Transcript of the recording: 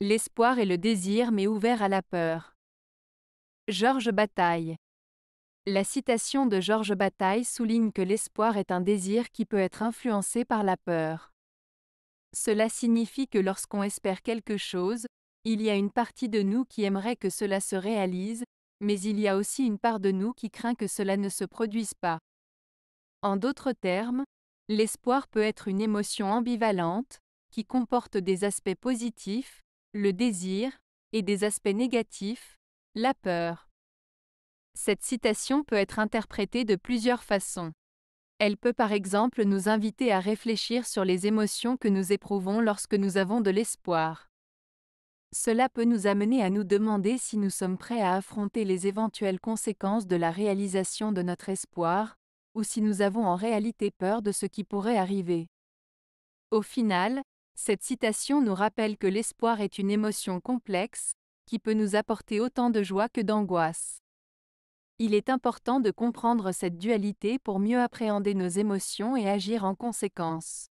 l'espoir est le désir mais ouvert à la peur. Georges Bataille. La citation de Georges Bataille souligne que l'espoir est un désir qui peut être influencé par la peur. Cela signifie que lorsqu'on espère quelque chose, il y a une partie de nous qui aimerait que cela se réalise, mais il y a aussi une part de nous qui craint que cela ne se produise pas. En d'autres termes, l'espoir peut être une émotion ambivalente, qui comporte des aspects positifs, le désir, et des aspects négatifs, la peur. Cette citation peut être interprétée de plusieurs façons. Elle peut par exemple nous inviter à réfléchir sur les émotions que nous éprouvons lorsque nous avons de l'espoir. Cela peut nous amener à nous demander si nous sommes prêts à affronter les éventuelles conséquences de la réalisation de notre espoir, ou si nous avons en réalité peur de ce qui pourrait arriver. Au final, cette citation nous rappelle que l'espoir est une émotion complexe, qui peut nous apporter autant de joie que d'angoisse. Il est important de comprendre cette dualité pour mieux appréhender nos émotions et agir en conséquence.